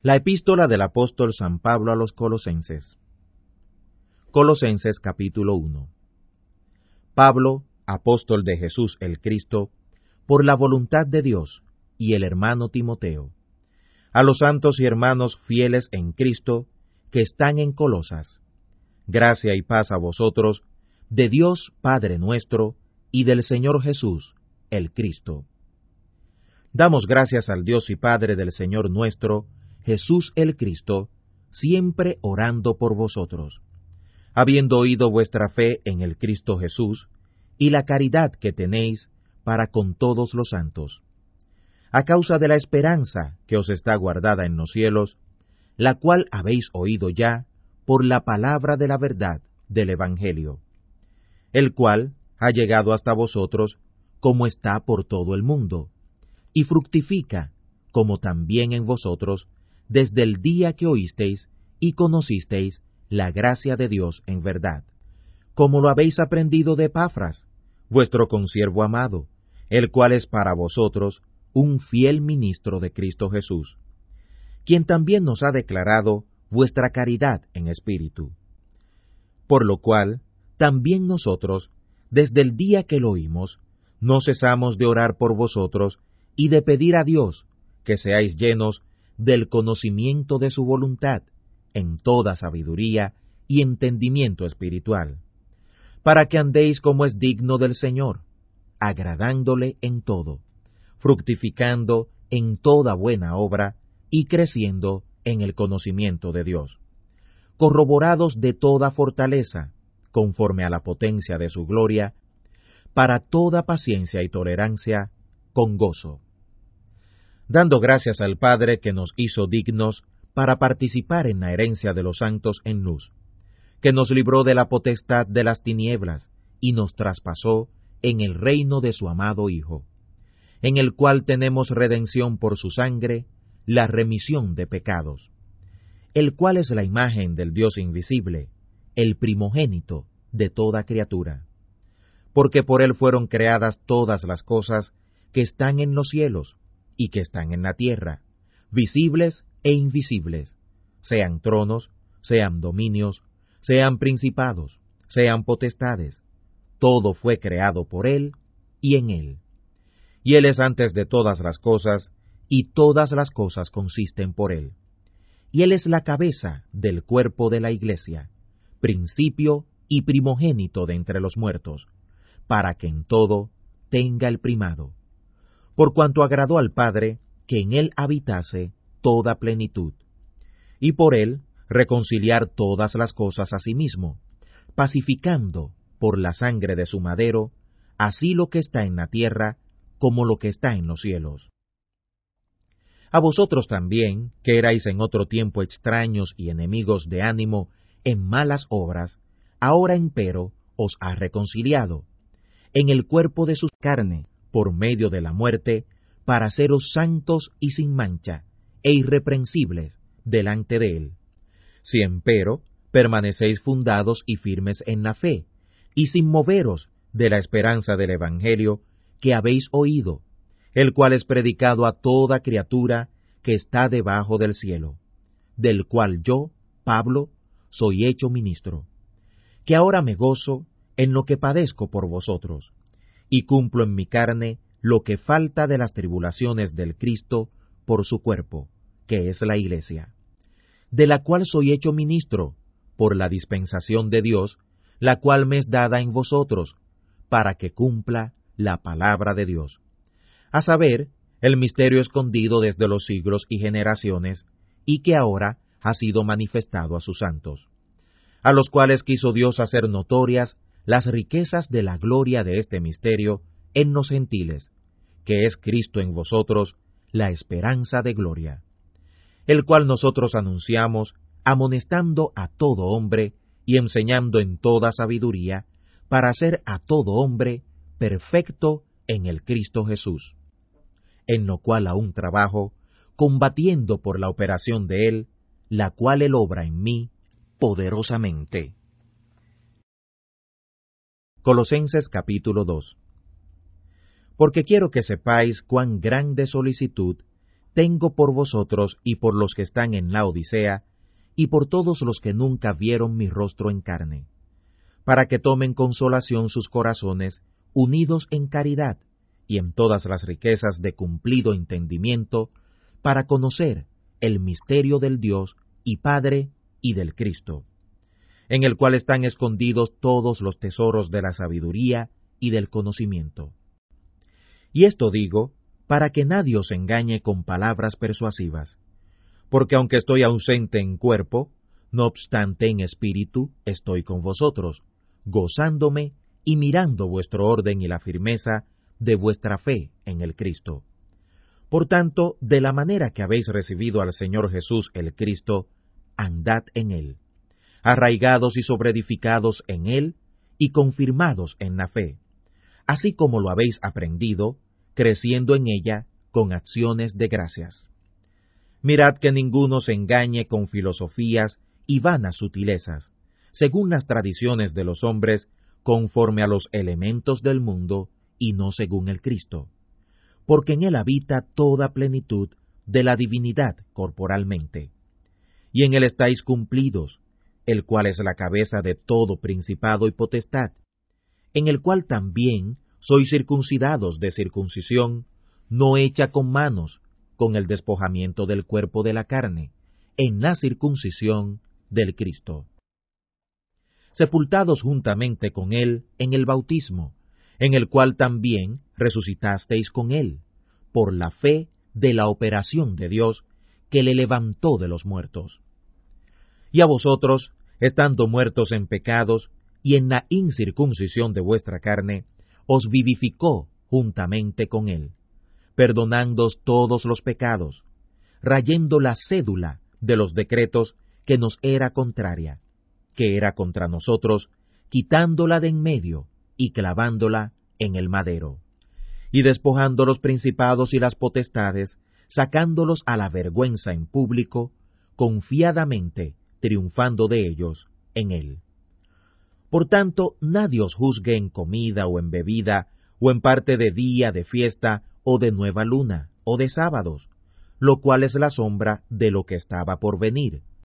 La epístola del apóstol San Pablo a los Colosenses. Colosenses capítulo 1. Pablo, apóstol de Jesús el Cristo, por la voluntad de Dios, y el hermano Timoteo. A los santos y hermanos fieles en Cristo, que están en Colosas. Gracia y paz a vosotros, de Dios Padre nuestro, y del Señor Jesús, el Cristo. Damos gracias al Dios y Padre del Señor nuestro, Jesús el Cristo, siempre orando por vosotros, habiendo oído vuestra fe en el Cristo Jesús, y la caridad que tenéis para con todos los santos. A causa de la esperanza que os está guardada en los cielos, la cual habéis oído ya por la palabra de la verdad del Evangelio, el cual ha llegado hasta vosotros como está por todo el mundo, y fructifica como también en vosotros desde el día que oísteis y conocisteis la gracia de Dios en verdad, como lo habéis aprendido de Pafras, vuestro consiervo amado, el cual es para vosotros un fiel ministro de Cristo Jesús, quien también nos ha declarado vuestra caridad en espíritu. Por lo cual, también nosotros, desde el día que lo oímos, no cesamos de orar por vosotros y de pedir a Dios que seáis llenos del conocimiento de su voluntad, en toda sabiduría y entendimiento espiritual, para que andéis como es digno del Señor, agradándole en todo, fructificando en toda buena obra y creciendo en el conocimiento de Dios, corroborados de toda fortaleza, conforme a la potencia de su gloria, para toda paciencia y tolerancia, con gozo dando gracias al Padre que nos hizo dignos para participar en la herencia de los santos en luz, que nos libró de la potestad de las tinieblas y nos traspasó en el reino de su amado Hijo, en el cual tenemos redención por su sangre, la remisión de pecados, el cual es la imagen del Dios invisible, el primogénito de toda criatura. Porque por él fueron creadas todas las cosas que están en los cielos y que están en la tierra, visibles e invisibles, sean tronos, sean dominios, sean principados, sean potestades, todo fue creado por Él y en Él. Y Él es antes de todas las cosas, y todas las cosas consisten por Él. Y Él es la cabeza del cuerpo de la iglesia, principio y primogénito de entre los muertos, para que en todo tenga el primado por cuanto agradó al Padre que en él habitase toda plenitud, y por él reconciliar todas las cosas a sí mismo, pacificando por la sangre de su madero, así lo que está en la tierra como lo que está en los cielos. A vosotros también, que erais en otro tiempo extraños y enemigos de ánimo en malas obras, ahora empero os ha reconciliado, en el cuerpo de su carne, por medio de la muerte, para seros santos y sin mancha, e irreprensibles delante de Él. Si empero permanecéis fundados y firmes en la fe, y sin moveros de la esperanza del Evangelio que habéis oído, el cual es predicado a toda criatura que está debajo del cielo, del cual yo, Pablo, soy hecho ministro, que ahora me gozo en lo que padezco por vosotros, y cumplo en mi carne lo que falta de las tribulaciones del Cristo por su cuerpo, que es la Iglesia, de la cual soy hecho ministro por la dispensación de Dios, la cual me es dada en vosotros, para que cumpla la palabra de Dios. A saber, el misterio escondido desde los siglos y generaciones, y que ahora ha sido manifestado a sus santos, a los cuales quiso Dios hacer notorias las riquezas de la gloria de este misterio en los gentiles, que es Cristo en vosotros, la esperanza de gloria, el cual nosotros anunciamos, amonestando a todo hombre y enseñando en toda sabiduría, para hacer a todo hombre perfecto en el Cristo Jesús, en lo cual aún trabajo, combatiendo por la operación de Él, la cual Él obra en mí poderosamente. Colosenses capítulo 2. Porque quiero que sepáis cuán grande solicitud tengo por vosotros y por los que están en la Odisea, y por todos los que nunca vieron mi rostro en carne, para que tomen consolación sus corazones, unidos en caridad, y en todas las riquezas de cumplido entendimiento, para conocer el misterio del Dios y Padre y del Cristo, en el cual están escondidos todos los tesoros de la sabiduría y del conocimiento. Y esto digo, para que nadie os engañe con palabras persuasivas, porque aunque estoy ausente en cuerpo, no obstante en espíritu estoy con vosotros, gozándome y mirando vuestro orden y la firmeza de vuestra fe en el Cristo. Por tanto, de la manera que habéis recibido al Señor Jesús el Cristo, andad en él arraigados y sobreedificados en él y confirmados en la fe, así como lo habéis aprendido, creciendo en ella con acciones de gracias. Mirad que ninguno se engañe con filosofías y vanas sutilezas, según las tradiciones de los hombres, conforme a los elementos del mundo y no según el Cristo, porque en él habita toda plenitud de la divinidad corporalmente. Y en él estáis cumplidos el cual es la cabeza de todo principado y potestad, en el cual también sois circuncidados de circuncisión, no hecha con manos, con el despojamiento del cuerpo de la carne, en la circuncisión del Cristo. Sepultados juntamente con Él en el bautismo, en el cual también resucitasteis con Él, por la fe de la operación de Dios que le levantó de los muertos. Y a vosotros, estando muertos en pecados y en la incircuncisión de vuestra carne, os vivificó juntamente con él, perdonándoos todos los pecados, rayendo la cédula de los decretos que nos era contraria, que era contra nosotros, quitándola de en medio y clavándola en el madero, y despojando los principados y las potestades, sacándolos a la vergüenza en público, confiadamente triunfando de ellos en él. Por tanto, nadie os juzgue en comida o en bebida, o en parte de día de fiesta, o de nueva luna, o de sábados, lo cual es la sombra de lo que estaba por venir